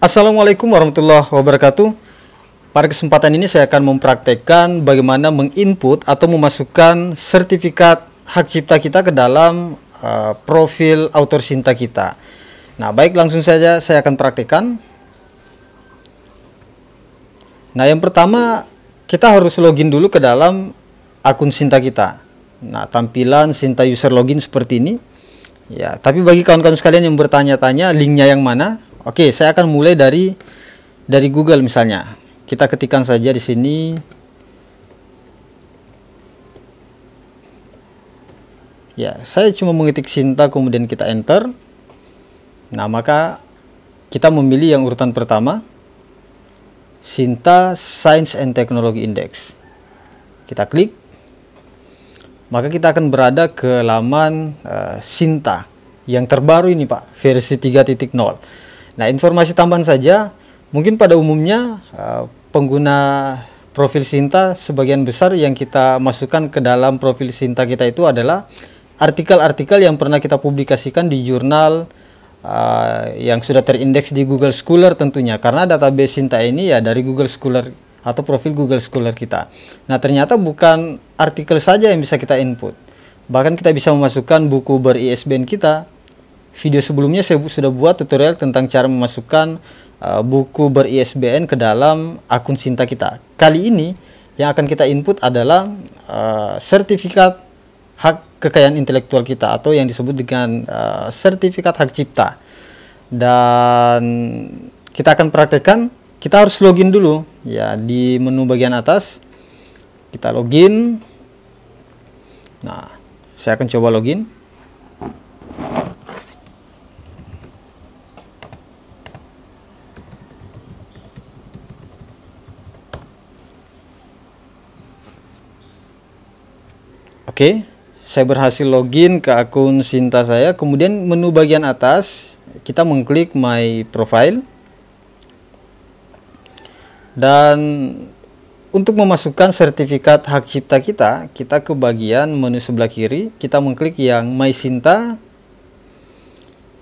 Assalamualaikum warahmatullahi wabarakatuh. Pada kesempatan ini saya akan mempraktekkan bagaimana menginput atau memasukkan sertifikat hak cipta kita ke dalam uh, profil autor Sinta kita. Nah, baik langsung saja saya akan praktekkan. Nah, yang pertama kita harus login dulu ke dalam akun Sinta kita. Nah, tampilan Sinta user login seperti ini. Ya, tapi bagi kawan-kawan sekalian yang bertanya-tanya linknya yang mana, Oke, saya akan mulai dari dari Google misalnya. Kita ketikkan saja di sini ya saya cuma mengetik Sinta kemudian kita enter nah maka kita memilih yang urutan pertama Sinta Science and Technology Index kita klik maka kita akan berada ke laman uh, Sinta yang terbaru ini Pak versi 3.0 Nah, informasi tambahan saja, mungkin pada umumnya eh, pengguna profil Sinta sebagian besar yang kita masukkan ke dalam profil Sinta kita itu adalah artikel-artikel yang pernah kita publikasikan di jurnal uh, yang sudah terindeks di Google Scholar tentunya karena database Sinta ini ya dari Google Scholar atau profil Google Scholar kita. Nah, ternyata bukan artikel saja yang bisa kita input. Bahkan kita bisa memasukkan buku ber-ISBN kita, video sebelumnya saya sudah buat tutorial tentang cara memasukkan uh, buku ber ke dalam akun Sinta kita. Kali ini yang akan kita input adalah uh, sertifikat hak kekayaan intelektual kita atau yang disebut dengan uh, sertifikat hak cipta. Dan kita akan praktekkan, kita harus login dulu ya di menu bagian atas. Kita login. Nah, saya akan coba login. Oke, saya berhasil login ke akun Sinta saya. Kemudian menu bagian atas, kita mengklik My Profile. Dan untuk memasukkan sertifikat hak cipta kita, kita ke bagian menu sebelah kiri, kita mengklik yang My Sinta.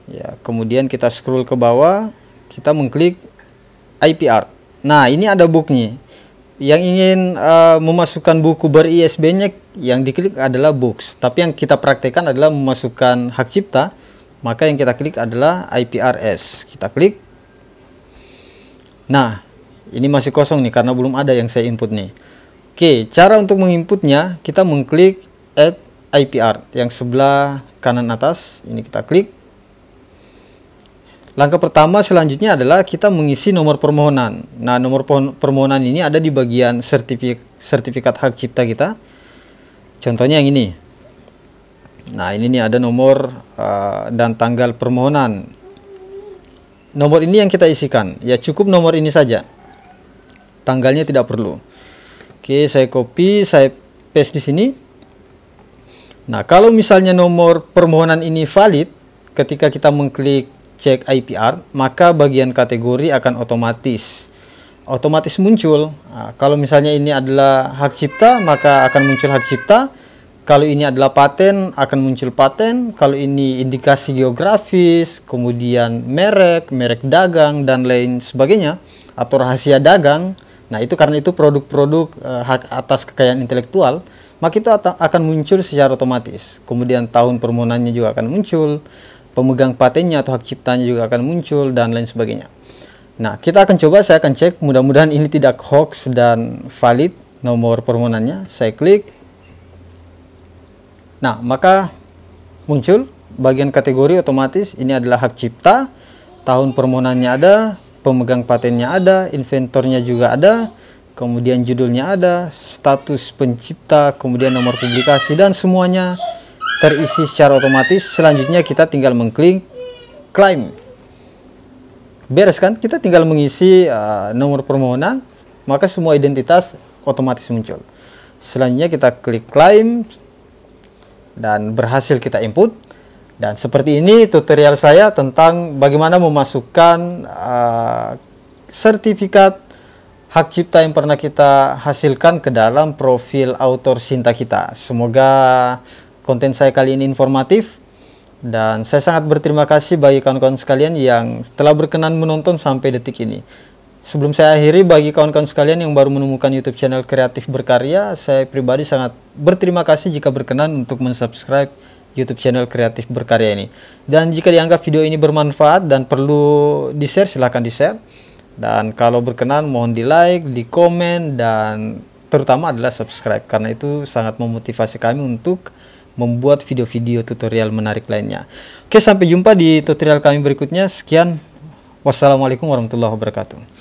Ya, kemudian kita scroll ke bawah, kita mengklik IPR. Nah, ini ada booknya yang ingin uh, memasukkan buku ber-ISBN-nya yang diklik adalah books, tapi yang kita praktekkan adalah memasukkan hak cipta, maka yang kita klik adalah IPRS. Kita klik. Nah, ini masih kosong nih karena belum ada yang saya input nih. Oke, cara untuk menginputnya kita mengklik add IPR yang sebelah kanan atas. Ini kita klik. Langkah pertama selanjutnya adalah kita mengisi nomor permohonan. Nah, nomor permohonan ini ada di bagian sertifik sertifikat hak cipta kita. Contohnya yang ini. Nah, ini nih ada nomor uh, dan tanggal permohonan. Nomor ini yang kita isikan. Ya, cukup nomor ini saja. Tanggalnya tidak perlu. Oke, saya copy, saya paste di sini. Nah, kalau misalnya nomor permohonan ini valid, ketika kita mengklik cek IPR, maka bagian kategori akan otomatis otomatis muncul. Nah, kalau misalnya ini adalah hak cipta, maka akan muncul hak cipta. Kalau ini adalah paten, akan muncul paten. Kalau ini indikasi geografis, kemudian merek, merek dagang, dan lain sebagainya, atau rahasia dagang. Nah, itu karena itu produk-produk e, hak atas kekayaan intelektual, maka itu akan muncul secara otomatis. Kemudian tahun permohonannya juga akan muncul pemegang patennya atau hak ciptanya juga akan muncul dan lain sebagainya. Nah, kita akan coba, saya akan cek, mudah-mudahan ini tidak hoax dan valid nomor permohonannya. Saya klik. Nah, maka muncul bagian kategori otomatis ini adalah hak cipta, tahun permohonannya ada, pemegang patennya ada, inventornya juga ada, kemudian judulnya ada, status pencipta, kemudian nomor publikasi dan semuanya terisi secara otomatis selanjutnya kita tinggal mengklik claim beres kan kita tinggal mengisi uh, nomor permohonan maka semua identitas otomatis muncul selanjutnya kita klik claim dan berhasil kita input dan seperti ini tutorial saya tentang bagaimana memasukkan uh, sertifikat hak cipta yang pernah kita hasilkan ke dalam profil autor Sinta kita. Semoga konten saya kali ini informatif dan saya sangat berterima kasih bagi kawan-kawan sekalian yang telah berkenan menonton sampai detik ini. Sebelum saya akhiri, bagi kawan-kawan sekalian yang baru menemukan YouTube channel Kreatif Berkarya, saya pribadi sangat berterima kasih jika berkenan untuk mensubscribe YouTube channel Kreatif Berkarya ini. Dan jika dianggap video ini bermanfaat dan perlu di-share, silahkan di-share. Dan kalau berkenan, mohon di-like, di-komen, dan terutama adalah subscribe. Karena itu sangat memotivasi kami untuk membuat video-video tutorial menarik lainnya. Oke, sampai jumpa di tutorial kami berikutnya. Sekian, wassalamualaikum warahmatullahi wabarakatuh.